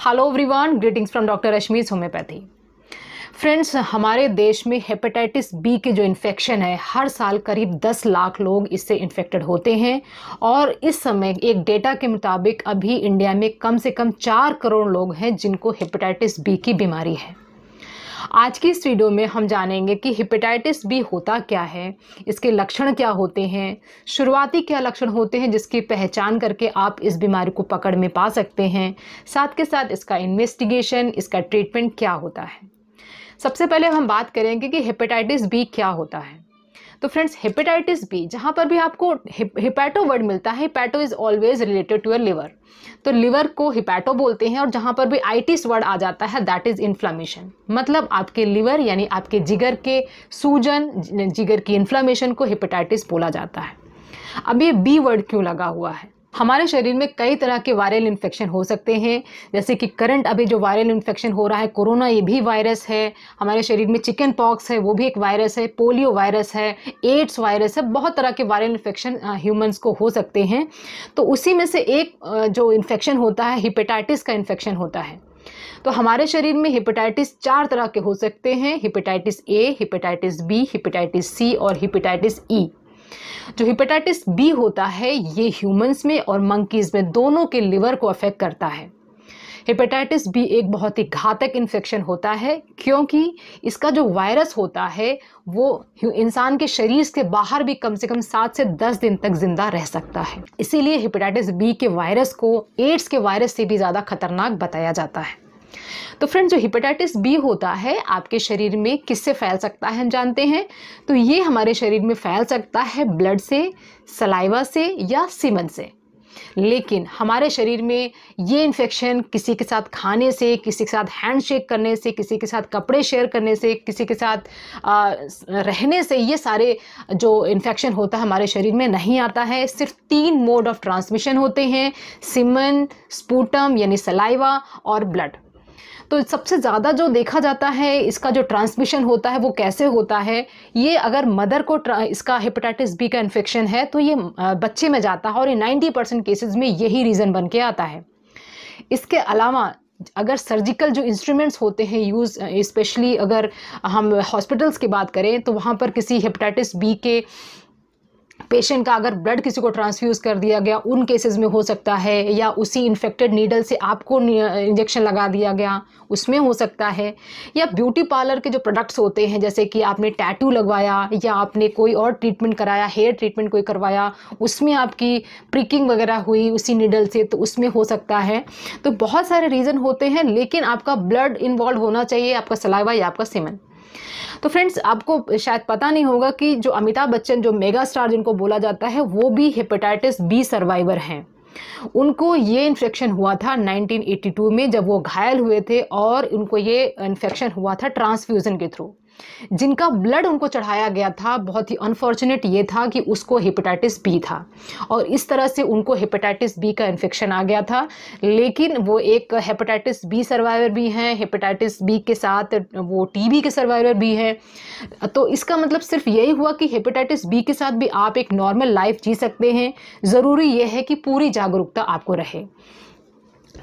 Hello everyone greetings from doctor Rashmi's homeopathy friends हमारे देश में हेपेटाइटिस बी के जो इन्फेक्शन है हर साल करीब 10 लाख लोग इससे इन्फेक्टेड होते हैं और इस समय एक डेटा के मुताबिक अभी इंडिया में कम से कम चार करोड़ लोग हैं जिनको हेपेटाइटिस बी की बीमारी है आज की इस वीडियो में हम जानेंगे कि हिपेटाइटिस बी होता क्या है इसके लक्षण क्या होते हैं शुरुआती क्या लक्षण होते हैं जिसकी पहचान करके आप इस बीमारी को पकड़ में पा सकते हैं साथ के साथ इसका इन्वेस्टिगेशन इसका ट्रीटमेंट क्या होता है सबसे पहले हम बात करेंगे कि हेपेटाइटिस बी क्या होता है तो फ्रेंड्स हेपेटाइटिस बी जहाँ पर भी आपको हिपैटो वर्ड मिलता है hepato is always related to your liver तो लिवर को हिपैटो बोलते हैं और जहाँ पर भी आईटिस वर्ड आ जाता है दैट इज़ इन्फ्लामेशन मतलब आपके लिवर यानी आपके जिगर के सूजन जिगर की इन्फ्लामेशन को हिपेटाइटिस बोला जाता है अब ये बी वर्ड क्यों लगा हुआ है हमारे शरीर में कई तरह के वायरल इन्फेक्शन हो सकते हैं जैसे कि करंट अभी जो वायरल इन्फेक्शन हो रहा है कोरोना ये भी वायरस है हमारे शरीर में चिकन पॉक्स है वो भी एक वायरस है पोलियो वायरस है एड्स वायरस है बहुत तरह के वायरल इन्फेक्शन ह्यूमंस को हो सकते हैं तो उसी में से एक जो इन्फेक्शन होता है हिपेटाइटिस का इन्फेक्शन होता है तो हमारे शरीर में हिपेटाइटिस चार तरह के हो सकते हैं hepatitis A hepatitis B hepatitis C और हिपेटाइटिस ई e. जो हिपेटाइटिस बी होता है ये ह्यूमंस में और मंकीज़ में दोनों के लिवर को अफेक्ट करता है हेपेटाइटिस बी एक बहुत ही घातक इन्फेक्शन होता है क्योंकि इसका जो वायरस होता है वो इंसान के शरीर के बाहर भी कम से कम सात से दस दिन तक जिंदा रह सकता है इसीलिए हेपेटाइटिस बी के वायरस को एड्स के वायरस से भी ज़्यादा खतरनाक बताया जाता है तो फ्रेंड जो हिपेटाइटिस बी होता है आपके शरीर में किससे फैल सकता है हम जानते हैं तो ये हमारे शरीर में फैल सकता है ब्लड से सलाइवा से या सीमन से लेकिन हमारे शरीर में ये इन्फेक्शन किसी के साथ खाने से किसी के साथ हैंड शेक करने से किसी के साथ कपड़े शेयर करने से किसी के साथ आ, रहने से ये सारे जो इन्फेक्शन होता है हमारे शरीर में नहीं आता है सिर्फ तीन मोड ऑफ ट्रांसमिशन होते हैं सिमन स्पूटम यानी सलाइवा और ब्लड तो सबसे ज़्यादा जो देखा जाता है इसका जो ट्रांसमिशन होता है वो कैसे होता है ये अगर मदर को इसका हेपेटाइटिस बी का इन्फेक्शन है तो ये बच्चे में जाता है और ये नाइन्टी परसेंट केसेज में यही रीज़न बन के आता है इसके अलावा अगर सर्जिकल जो इंस्ट्रूमेंट्स होते हैं यूज़ स्पेशली अगर हम हॉस्पिटल्स की बात करें तो वहाँ पर किसी हेपेटाइटिस बी के पेशेंट का अगर ब्लड किसी को ट्रांसफ्यूज़ कर दिया गया उन केसेस में हो सकता है या उसी इन्फेक्टेड नीडल से आपको इंजेक्शन लगा दिया गया उसमें हो सकता है या ब्यूटी पार्लर के जो प्रोडक्ट्स होते हैं जैसे कि आपने टैटू लगवाया या आपने कोई और ट्रीटमेंट कराया हेयर ट्रीटमेंट कोई करवाया उसमें आपकी प्रिकिंग वगैरह हुई उसी नीडल से तो उसमें हो सकता है तो बहुत सारे रीज़न होते हैं लेकिन आपका ब्लड इन्वॉल्व होना चाहिए आपका सलाइवा या आपका सीमेंट तो फ्रेंड्स आपको शायद पता नहीं होगा कि जो अमिताभ बच्चन जो मेगा स्टार जिनको बोला जाता है वो भी हेपेटाइटिस बी सर्वाइवर हैं उनको ये इन्फेक्शन हुआ था 1982 में जब वो घायल हुए थे और उनको ये इन्फेक्शन हुआ था ट्रांसफ्यूज़न के थ्रू जिनका ब्लड उनको चढ़ाया गया था बहुत ही अनफॉर्चुनेट ये था कि उसको हेपेटाइटिस बी था और इस तरह से उनको हेपेटाइटिस बी का इन्फेक्शन आ गया था लेकिन वो एक हेपेटाइटिस बी सर्वाइवर भी हैं हेपेटाइटिस बी के साथ वो टीबी के सर्वाइवर भी हैं तो इसका मतलब सिर्फ यही हुआ कि हेपेटाइटिस बी के साथ भी आप एक नॉर्मल लाइफ जी सकते हैं ज़रूरी यह है कि पूरी जागरूकता आपको रहे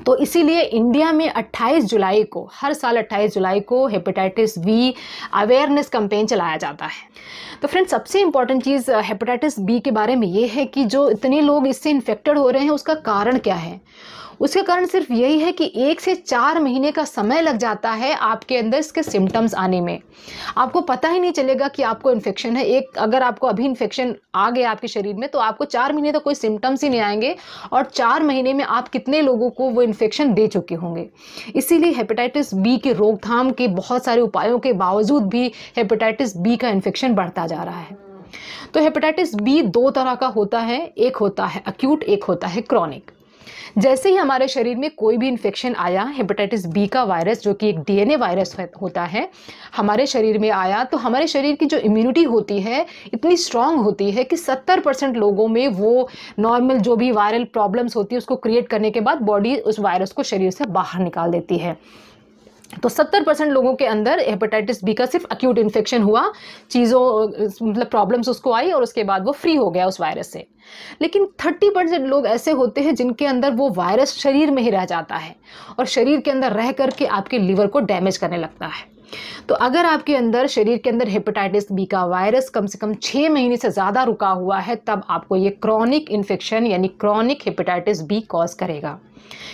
तो इसीलिए इंडिया में 28 जुलाई को हर साल 28 जुलाई को हेपेटाइटिस बी अवेयरनेस कंपेन चलाया जाता है तो फ्रेंड सबसे इंपॉर्टेंट चीज़ हेपेटाइटिस बी के बारे में ये है कि जो इतने लोग इससे इन्फेक्टेड हो रहे हैं उसका कारण क्या है उसके कारण सिर्फ यही है कि एक से चार महीने का समय लग जाता है आपके अंदर इसके सिम्टम्स आने में आपको पता ही नहीं चलेगा कि आपको इन्फेक्शन है एक अगर आपको अभी इन्फेक्शन आ गया आपके शरीर में तो आपको चार महीने तक तो कोई सिम्टम्स ही नहीं आएंगे और चार महीने में आप कितने लोगों को वो इन्फेक्शन दे चुके होंगे इसीलिए हेपेटाइटिस बी के रोकथाम के बहुत सारे उपायों के बावजूद भी हेपेटाइटिस बी का इन्फेक्शन बढ़ता जा रहा है तो हेपेटाइटिस बी दो तरह का होता है एक होता है अक्यूट एक होता है क्रॉनिक जैसे ही हमारे शरीर में कोई भी इन्फेक्शन आया हेपेटाइटिस बी का वायरस जो कि एक डीएनए वायरस होता है हमारे शरीर में आया तो हमारे शरीर की जो इम्यूनिटी होती है इतनी स्ट्रांग होती है कि 70 परसेंट लोगों में वो नॉर्मल जो भी वायरल प्रॉब्लम्स होती है उसको क्रिएट करने के बाद बॉडी उस वायरस को शरीर से बाहर निकाल देती है तो 70 परसेंट लोगों के अंदर हेपेटाइटिस बी का सिर्फ अक्यूट इन्फेक्शन हुआ चीज़ों मतलब प्रॉब्लम्स उसको आई और उसके बाद वो फ्री हो गया उस वायरस से लेकिन 30 परसेंट लोग ऐसे होते हैं जिनके अंदर वो वायरस शरीर में ही रह जाता है और शरीर के अंदर रह करके आपके लीवर को डैमेज करने लगता है तो अगर आपके अंदर शरीर के अंदर हेपेटाइटिस बी का वायरस कम से कम छः महीने से ज़्यादा रुका हुआ है तब आपको ये क्रॉनिक इन्फेक्शन यानी क्रॉनिक हेपेटाइटिस बी कॉज करेगा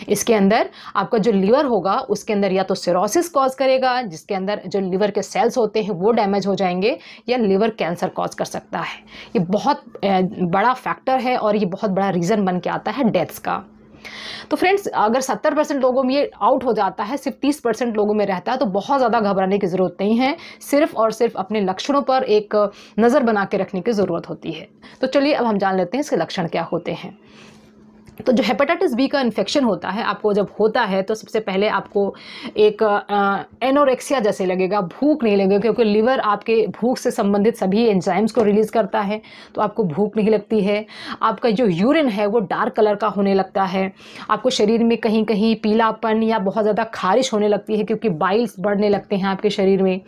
इसके अंदर आपका जो लीवर होगा उसके अंदर या तो सिरोसिस कॉज करेगा जिसके अंदर जो लीवर के सेल्स होते हैं वो डैमेज हो जाएंगे या लीवर कैंसर कॉज कर सकता है ये बहुत बड़ा फैक्टर है और ये बहुत बड़ा रीज़न बन के आता है डेथ्स का तो फ्रेंड्स अगर सत्तर परसेंट लोगों में ये आउट हो जाता है सिर्फ तीस परसेंट लोगों में रहता है तो बहुत ज़्यादा घबराने की ज़रूरत नहीं है सिर्फ और सिर्फ अपने लक्षणों पर एक नज़र बना के रखने की ज़रूरत होती है तो चलिए अब हम जान लेते हैं इसके लक्षण क्या होते हैं तो जो हेपेटाइटिस बी का इन्फेक्शन होता है आपको जब होता है तो सबसे पहले आपको एक एनोरेक्सिया जैसे लगेगा भूख नहीं लगेगा क्योंकि लिवर आपके भूख से संबंधित सभी एंजाइम्स को रिलीज़ करता है तो आपको भूख नहीं लगती है आपका जो यूरिन है वो डार्क कलर का होने लगता है आपको शरीर में कहीं कहीं पीलापन या बहुत ज़्यादा खारिश होने लगती है क्योंकि बाइल्स बढ़ने लगते हैं आपके शरीर में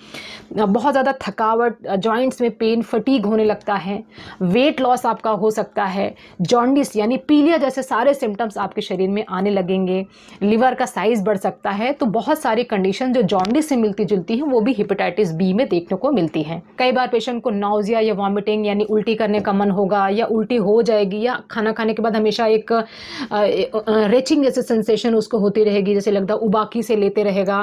बहुत ज़्यादा थकावट जॉइंट्स में पेन फटीक होने लगता है वेट लॉस आपका हो सकता है जॉन्डिस यानी पीलिया जैसे सारे सिम्टम्स आपके शरीर में आने लगेंगे लीवर का साइज़ बढ़ सकता है तो बहुत सारी कंडीशन जो जॉन्डिस से मिलती जुलती हैं वो भी हिपेटाइटिस बी में देखने को मिलती हैं कई बार पेशेंट को नाउजिया या वॉमिटिंग यानी उल्टी करने का मन होगा या उल्टी हो जाएगी या खाना खाने के बाद हमेशा एक रेचिंग जैसे सेंसेशन उसको होती रहेगी जैसे लगता है उबाकी से लेते रहेगा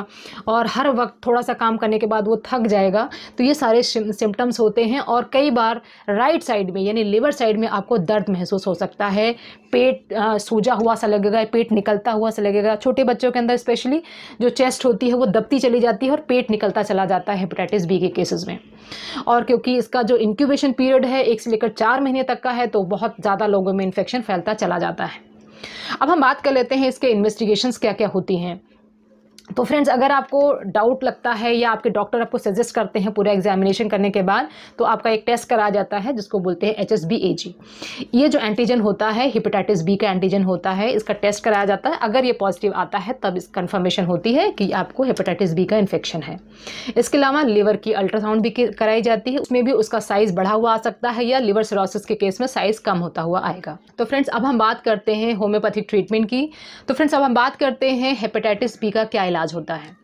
और हर वक्त थोड़ा सा काम करने के बाद वो थक जाएगा तो ये सारे सिम्टम्स होते हैं और कई बार राइट साइड में यानी लिवर साइड में आपको दर्द महसूस हो सकता है पेट ना हाँ, सूजा हुआ सा लगेगा पेट निकलता हुआ सा लगेगा छोटे बच्चों के अंदर स्पेशली जो चेस्ट होती है वो दबती चली जाती है और पेट निकलता चला जाता है हेपेटाइटिस बी के केसेस में और क्योंकि इसका जो इंक्यूबेशन पीरियड है एक से लेकर चार महीने तक का है तो बहुत ज़्यादा लोगों में इन्फेक्शन फैलता चला जाता है अब हम बात कर लेते हैं इसके इन्वेस्टिगेशंस क्या क्या होती हैं तो फ्रेंड्स अगर आपको डाउट लगता है या आपके डॉक्टर आपको सजेस्ट करते हैं पूरा एग्जामिनेशन करने के बाद तो आपका एक टेस्ट करा जाता है जिसको बोलते हैं H S B A G ये जो एंटीजन होता है हिपेटाइटिस बी का एंटीजन होता है इसका टेस्ट कराया जाता है अगर ये पॉजिटिव आता है तब इस कन्फर्मेशन होती है कि आपको हेपेटाइटिस बी का इन्फेक्शन है इसके अलावा लीवर की अल्ट्रासाउंड भी कराई जाती है उसमें भी उसका साइज़ बढ़ा हुआ आ सकता है या लीवर सिरोसिस के केस में साइज़ कम होता हुआ आएगा तो फ्रेंड्स अब हम बात करते हैं होम्योपैथिक ट्रीटमेंट की तो फ्रेंड्स अब हम बात करते हैं हेपेटाइटिस बी का क्या इलाज होता है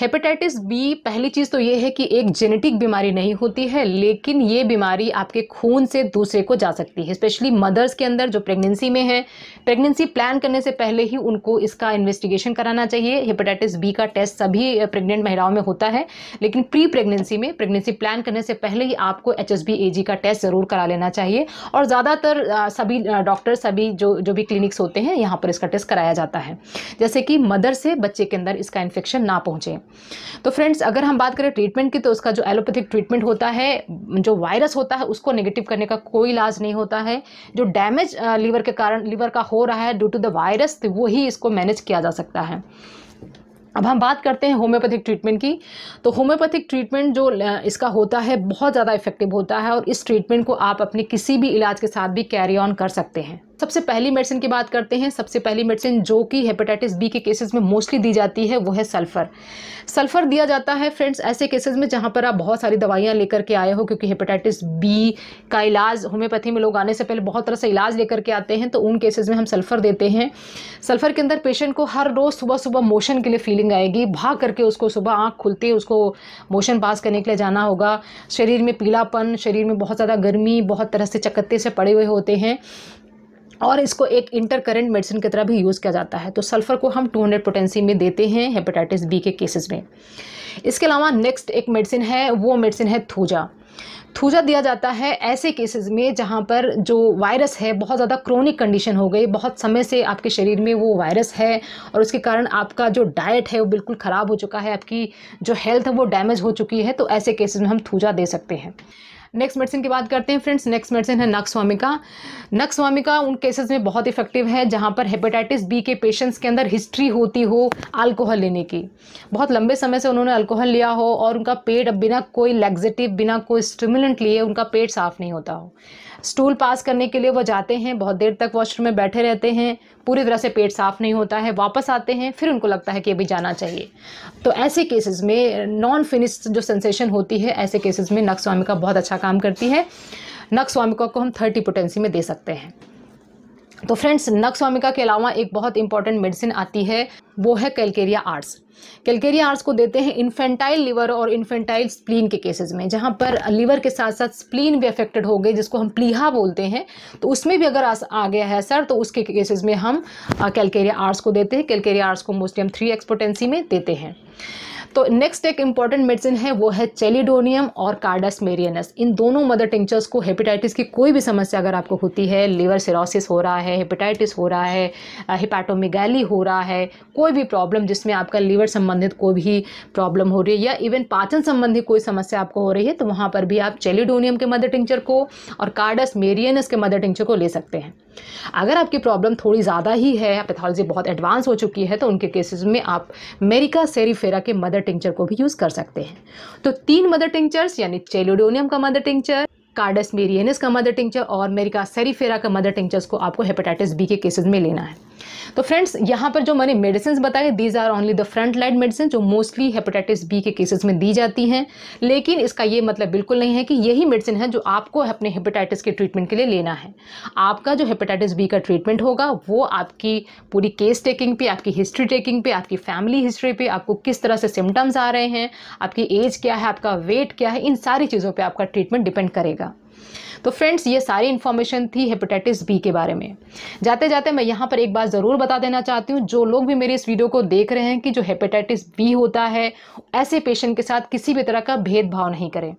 हेपेटाइटिस बी पहली चीज़ तो ये है कि एक जेनेटिक बीमारी नहीं होती है लेकिन ये बीमारी आपके खून से दूसरे को जा सकती है स्पेशली मदर्स के अंदर जो प्रेगनेंसी में है प्रेगनेंसी प्लान करने से पहले ही उनको इसका इन्वेस्टिगेशन कराना चाहिए हेपेटाइटिस बी का टेस्ट सभी प्रेग्नेंट महिलाओं में होता है लेकिन प्री प्रेगनेंसी में प्रेगनेंसी प्लान करने से पहले ही आपको एच एस का टेस्ट ज़रूर करा लेना चाहिए और ज़्यादातर सभी डॉक्टर सभी जो जो भी क्लिनिक्स होते हैं यहाँ पर इसका टेस्ट कराया जाता है जैसे कि मदर से बच्चे के अंदर इसका इन्फेक्शन ना पहुँचे तो फ्रेंड्स अगर हम बात करें ट्रीटमेंट की तो उसका जो एलोपैथिक ट्रीटमेंट होता है जो वायरस होता है उसको नेगेटिव करने का कोई इलाज नहीं होता है जो डैमेज लीवर के कारण लीवर का हो रहा है ड्यू टू द वायरस वही इसको मैनेज किया जा सकता है अब हम बात करते हैं होम्योपैथिक ट्रीटमेंट की तो होम्योपैथिक ट्रीटमेंट जो इसका होता है बहुत ज़्यादा इफेक्टिव होता है और इस ट्रीटमेंट को आप अपने किसी भी इलाज के साथ भी कैरी ऑन कर सकते हैं सबसे पहली मेडिसिन की बात करते हैं सबसे पहली मेडिसिन जो कि हेपेटाइटिस बी के केसेस में मोस्टली दी जाती है वो है सल्फ़र सल्फ़र दिया जाता है फ्रेंड्स ऐसे केसेस में जहाँ पर आप बहुत सारी दवाइयाँ लेकर के आए हो क्योंकि हेपेटाइटिस बी का इलाज होम्योपैथी में लोग आने से पहले बहुत तरह से इलाज लेकर के आते हैं तो उन केसेज में हम सल्फ़र देते हैं सल्फ़र के अंदर पेशेंट को हर रोज़ सुबह सुबह मोशन के लिए फीलिंग आएगी भाग करके उसको सुबह आँख खुलते उसको मोशन पास करने के लिए जाना होगा शरीर में पीलापन शरीर में बहुत ज़्यादा गर्मी बहुत तरह से चकत्ते से पड़े हुए होते हैं और इसको एक इंटर करेंट मेडिसिन की तरह भी यूज़ किया जाता है तो सल्फ़र को हम 200 पोटेंसी में देते हैं हेपेटाइटिस बी के केसेस में इसके अलावा नेक्स्ट एक मेडिसिन है वो मेडिसिन है थूजा थूजा दिया जाता है ऐसे केसेस में जहाँ पर जो वायरस है बहुत ज़्यादा क्रोनिक कंडीशन हो गई बहुत समय से आपके शरीर में वो वायरस है और उसके कारण आपका जो डाइट है वो बिल्कुल ख़राब हो चुका है आपकी जो हेल्थ है वो डैमेज हो चुकी है तो ऐसे केसेस में हम थूजा दे सकते हैं नेक्स्ट मेडिसिन की बात करते हैं फ्रेंड्स नेक्स्ट मेडिसिन है नक्सवामिका नक्सवामिका उन केसेस में बहुत इफेक्टिव है जहाँ पर हेपेटाइटिस बी के पेशेंट्स के अंदर हिस्ट्री होती हो अल्कोहल लेने की बहुत लंबे समय से उन्होंने अल्कोहल लिया हो और उनका पेट अब बिना कोई लैग्जेटिव बिना कोई स्टिमुलेंट लिए उनका पेट साफ नहीं होता हो स्टूल पास करने के लिए वो जाते हैं बहुत देर तक वॉशरूम में बैठे रहते हैं पूरी तरह से पेट साफ नहीं होता है वापस आते हैं फिर उनको लगता है कि अभी जाना चाहिए तो ऐसे केसेस में नॉन फिनिश जो सेंसेशन होती है ऐसे केसेस में नक्सवामिका का बहुत अच्छा काम करती है नक्सवामिका स्वामिका को हम थर्टी पोटेंसी में दे सकते हैं तो फ्रेंड्स नक्सवामिका स्वामिका के अलावा एक बहुत इंपॉर्टेंट मेडिसिन आती है वो है कैलकेरिया आर्ट्स कैलकेरिया आर्ट्स को देते हैं इन्फेंटाइल लीवर और इन्फेंटाइल स्प्लीन के केसेस में जहाँ पर लीवर के साथ साथ स्प्लीन भी अफेक्टेड हो गए जिसको हम प्लीहा बोलते हैं तो उसमें भी अगर आ गया है सर तो उसके केसेज में हम कैलकेरिया आर्ट्स को देते हैं कैलकेरिया आर्ट्स को मोस्टली हम थ्री एक्सपोटेंसी में देते हैं तो नेक्स्ट एक इंपॉर्टेंट मेडिसिन है वो है चेलिडोनियम और कार्डस मेरियनस इन दोनों मदर टिंचर्स को हेपेटाइटिस की कोई भी समस्या अगर आपको होती है लीवर सिरोसिस हो रहा है हेपेटाइटिस हो रहा है हिपाटोमिगैली हो रहा है कोई भी प्रॉब्लम जिसमें आपका लीवर संबंधित कोई भी प्रॉब्लम हो रही है या इवन पाचन संबंधी कोई समस्या आपको हो रही है तो वहाँ पर भी आप चेलिडोनियम के मदर टिंचर को और कार्डस मेरियनस के मदर टिंचर को ले सकते हैं अगर आपकी प्रॉब्लम थोड़ी ज़्यादा ही है पैथोलॉजी बहुत एडवांस हो चुकी है तो उनके केसेस में आप मेरिका सेरीफेरा के मदर मदर टिंचर को भी यूज़ कर सकते हैं तो तीन मदर टिंचर्स यानी चेलोडोनियम का मदर टिंचर कार्डस मेरियनस का मदर टिंचर और मेरिका सेरीफेरा का मदर टिंचर्स को आपको हेपेटाइटिस बी के केसेस में लेना है तो फ्रेंड्स यहाँ पर जो मैंने मेडिसिन बताए these are only the front line medicine जो मोस्टली हेपेटाइटिस बी के केसेस में दी जाती हैं लेकिन इसका ये मतलब बिल्कुल नहीं है कि यही मेडिसिन है जो आपको अपने हेपेटाइटिस के ट्रीटमेंट के लिए लेना है आपका जो हेपेटाइटिस बी का ट्रीटमेंट होगा वो आपकी पूरी केस टेकिंग पे आपकी हिस्ट्री टेकिंग पे आपकी फैमिली हिस्ट्री पे आपको किस तरह से सिम्टम्स आ रहे हैं आपकी एज क्या है आपका वेट क्या है इन सारी चीज़ों पर आपका ट्रीटमेंट डिपेंड करेगा 있어요. तो फ्रेंड्स ये सारी इन्फॉर्मेशन थी हेपेटाइटिस बी के बारे में जाते जाते मैं यहाँ पर एक बात ज़रूर बता देना चाहती हूँ जो लोग भी मेरे इस वीडियो को देख रहे हैं कि जो हेपेटाइटिस बी होता है ऐसे पेशेंट के साथ किसी भी तरह का भेदभाव नहीं करें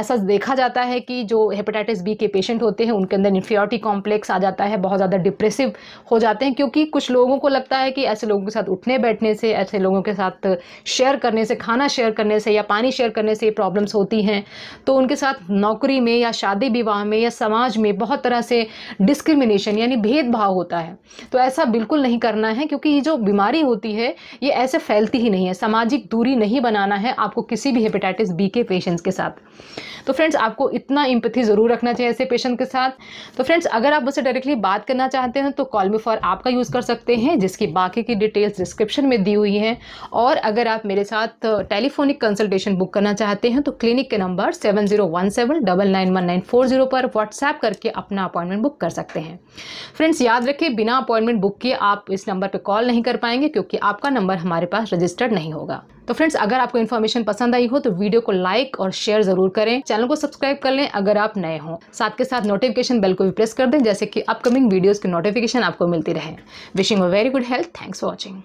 ऐसा देखा जाता है कि जो हेपेटाइटिस बी के पेशेंट होते हैं उनके अंदर इन्फियोरिटी कॉम्प्लेक्स आ जाता है बहुत ज़्यादा डिप्रेसिव हो जाते हैं क्योंकि कुछ लोगों को लगता है कि ऐसे लोगों के साथ उठने बैठने से ऐसे लोगों के साथ शेयर करने से खाना शेयर करने से या पानी शेयर करने से ये प्रॉब्लम्स होती हैं तो उनके साथ नौकरी में या शादी शादी विवाह में या समाज में बहुत तरह से डिस्क्रिमिनेशन यानी भेदभाव होता है तो ऐसा बिल्कुल नहीं करना है क्योंकि ये जो बीमारी होती है ये ऐसे फैलती ही नहीं है सामाजिक दूरी नहीं बनाना है आपको किसी भी हेपेटाइटिस बी के पेशेंट्स के साथ तो फ्रेंड्स आपको इतना इम्पथी ज़रूर रखना चाहिए ऐसे पेशेंट के साथ तो फ्रेंड्स अगर आप उसे डायरेक्टली बात करना चाहते हैं तो कॉल मी फॉर आपका यूज़ कर सकते हैं जिसकी बाकी की डिटेल्स डिस्क्रिप्शन में दी हुई हैं और अगर आप मेरे साथ टेलीफोनिक कंसल्टेशन बुक करना चाहते हैं तो क्लिनिक के number seven zero one seven double nine one nine four zero पर व्हाट्सएप करके अपना अपॉइंटमेंट बुक कर सकते हैं फ्रेंड्स याद रखें बिना अपॉइंटमेंट बुक किए आप इस नंबर पर कॉल नहीं कर पाएंगे क्योंकि आपका नंबर हमारे पास रजिस्टर्ड नहीं होगा तो फ्रेंड्स अगर आपको इन्फॉर्मेशन पसंद आई हो तो वीडियो को लाइक और शेयर जरूर करें चैनल को सब्सक्राइब कर लें अगर आप नए हों साथ के साथ नोटिफिकेशन बेल को भी प्रेस कर दें जैसे कि अपकमिंग वीडियोस की नोटिफिकेशन आपको मिलती रहे wishing a very good health thanks for watching